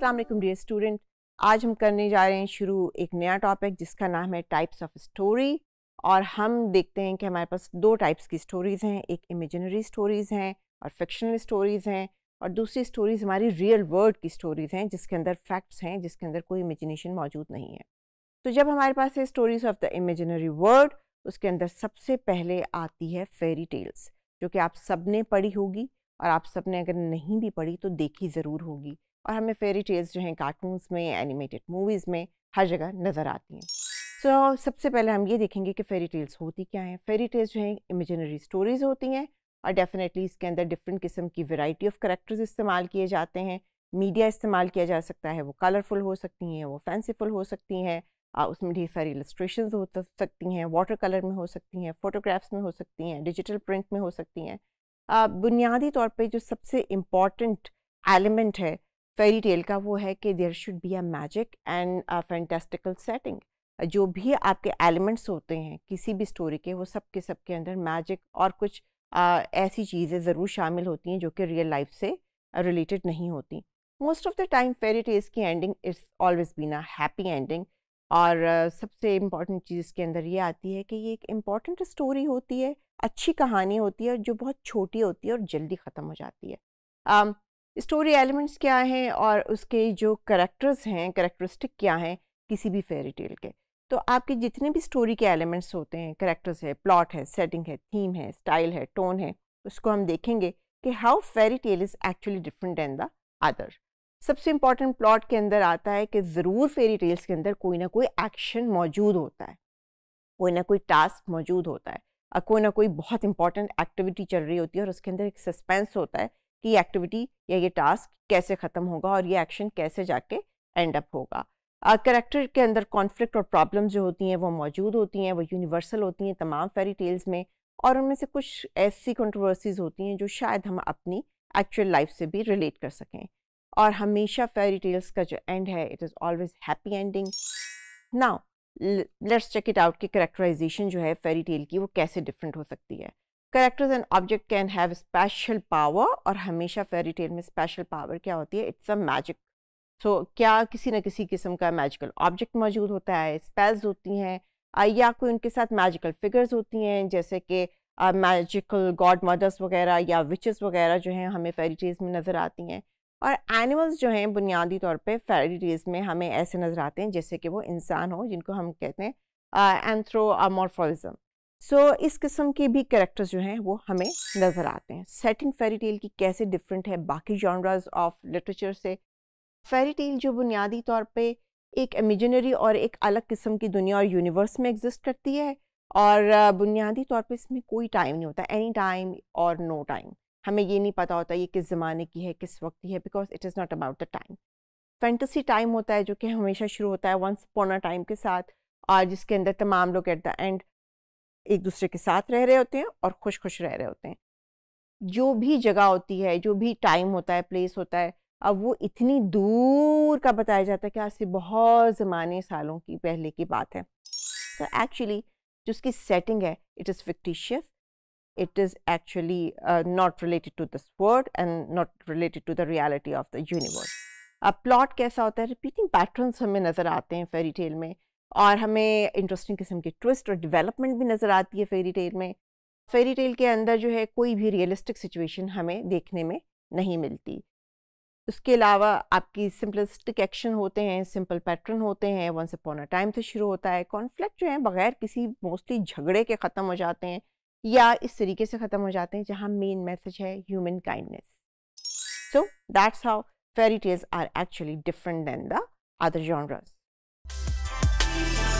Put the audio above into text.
अस्सलाम वालेकुम dear student आज हम करने जा रहे हैं शुरू एक नया टॉपिक जिसका नाम है टाइप्स ऑफ स्टोरी और हम देखते हैं कि हमारे पास दो टाइप्स की स्टोरीज़ हैं एक इमेजिनरी स्टोरीज़ हैं और फिक्शनल स्टोरीज़ हैं और दूसरी स्टोरीज़ हमारी रियल वर्ल्ड की स्टोरीज़ हैं जिसके अंदर फैक्ट्स हैं जिसके अंदर कोई इमेजिनेशन मौजूद नहीं है तो जब हमारे पास है stories of the imaginary world उसके अंदर सबसे पहले आती है फेरी टेल्स जो कि आप सब ने पढ़ी होगी और आप सब ने अगर नहीं भी पढ़ी तो देखी ज़रूर होगी और हमें फेरी टेल्स जो हैं कार्टून्स में एनिमेटेड मूवीज़ में हर जगह नज़र आती हैं सो so, सबसे पहले हम ये देखेंगे कि फेरी टेल्स होती क्या हैं फेरी टेल्स जो हैं इमेजनरी स्टोरीज़ होती हैं और डेफिनेटली इसके अंदर डिफरेंट किस्म की वैरायटी ऑफ करेक्टर्स इस्तेमाल किए जाते हैं मीडिया इस्तेमाल किया जा सकता है वो कलरफुल हो सकती हैं वो फैंसीफुल हो सकती हैं उसमें ढेर सारी इलस्ट्रेशन हो सकती हैं वाटर कलर में हो सकती हैं फ़ोटोग्राफ्स में हो सकती हैं डिजिटल प्रिंट में हो सकती हैं बुनियादी तौर पर जो सबसे इम्पॉर्टेंट एलिमेंट है फेरी टेल का वो है कि there should be a magic and a fantastical setting जो भी आपके एलिमेंट्स होते हैं किसी भी स्टोरी के वो सब के सब के अंदर मैजिक और कुछ आ, ऐसी चीज़ें ज़रूर शामिल होती हैं जो कि रियल लाइफ से रिलेटेड नहीं होती most of the time fairy tales की ending it's always been a happy ending और सबसे इम्पॉर्टेंट चीज़ इसके अंदर ये आती है कि ये एक इम्पॉर्टेंट स्टोरी होती है अच्छी कहानी होती है जो बहुत छोटी होती है और जल्दी ख़त्म हो जाती है um, स्टोरी एलिमेंट्स क्या हैं और उसके जो करेक्टर्स हैं करेक्टरिस्टिक क्या हैं किसी भी फेरी टेल के तो आपके जितने भी स्टोरी के एलिमेंट्स होते हैं करेक्टर्स है प्लॉट है सेटिंग है थीम है स्टाइल है टोन है उसको हम देखेंगे कि how fairy tale is actually different than the other सबसे इम्पॉर्टेंट प्लॉट के अंदर आता है कि ज़रूर फेरी टेल्स के अंदर कोई ना कोई एक्शन मौजूद होता है कोई ना कोई टास्क मौजूद होता है और कोई ना कोई बहुत इंपॉर्टेंट एक्टिविटी चल रही होती है और उसके अंदर एक सस्पेंस होता है कि एक्टिविटी या ये टास्क कैसे ख़त्म होगा और ये एक्शन कैसे जाके एंड अप होगा करेक्टर के अंदर कॉन्फ्लिक्ट और प्रॉब्लम जो होती हैं वो मौजूद होती हैं वो यूनिवर्सल होती हैं तमाम फेरी टेल्स में और उनमें से कुछ ऐसी कंट्रोवर्सीज़ होती हैं जो शायद हम अपनी एक्चुअल लाइफ से भी रिलेट कर सकें और हमेशा फेरी टेल्स का जो एंड है it is always happy ending now let's check it out कि करेक्टराइजेशन जो है फेरी टेल की वो कैसे डिफरेंट हो सकती है characters and object can have special power और हमेशा फेरी टेल में स्पेशल पावर क्या होती है इट्स अ मैजिक सो क्या किसी न किसी किस्म का मैजिकल ऑब्जेक्ट मौजूद होता है स्पेल्स होती हैं या कोई उनके साथ मैजिकल फिगर्स होती हैं जैसे कि मैजिकल गॉड मदर्स वगैरह या विचेस वगैरह जो हैं हमें फेरी टेल्स में नज़र आती हैं और एनिमल्स जो हैं बुनियादी तौर पर फेरी टेल्स में हमें ऐसे नज़र आते हैं जैसे कि वो इंसान हो जिनको हम कहते हैं एंथ्रोमॉर्फोलिज्म सो so, इस किस्म के भी करेक्टर्स जो हैं वो हमें नज़र आते हैं सेटिंग फेरी टेल की कैसे डिफरेंट है बाकी जॉनराज ऑफ लिटरेचर से फेरी टेल जो बुनियादी तौर पे एक इमेजनरी और एक अलग किस्म की दुनिया और यूनिवर्स में एग्जिस्ट करती है और बुनियादी तौर पे इसमें कोई टाइम नहीं होता एनी टाइम और नो टाइम हमें ये नहीं पता होता ये किस ज़माने की है किस वक्त की है because it is not about the time fantasy time होता है जो कि हमेशा शुरू होता है वंस पोना टाइम के साथ और जिसके अंदर तमाम लोग एट द एंड एक दूसरे के साथ रह रहे होते हैं और खुश खुश रह रहे होते हैं जो भी जगह होती है जो भी टाइम होता है प्लेस होता है अब वो इतनी दूर का बताया जाता है कि आज से बहुत ज़माने सालों की पहले की बात है तो एक्चुअली जो उसकी सेटिंग है it is fictitious it is actually not related to this world and not related to the reality of the universe अब प्लॉट कैसा होता है रिपीटिंग पैटर्न्स हमें नज़र आते हैं फेरी टेल में और हमें इंटरेस्टिंग किस्म के ट्विस्ट और डेवलपमेंट भी नज़र आती है फेरी टेल में फेरी टेल के अंदर जो है कोई भी रियलिस्टिक सिचुएशन हमें देखने में नहीं मिलती उसके अलावा आपकी सिंपलिस्टिक एक्शन होते हैं सिंपल पैटर्न होते हैं वंस अपॉन अ टाइम से शुरू होता है कॉन्फ्लिक्ट जो है बगैर किसी मोस्टली झगड़े के ख़त्म हो जाते हैं या इस तरीके से ख़त्म हो जाते हैं जहाँ मेन मैसेज है human kindness so that's how fairy tales are actually different than the other genres Bye.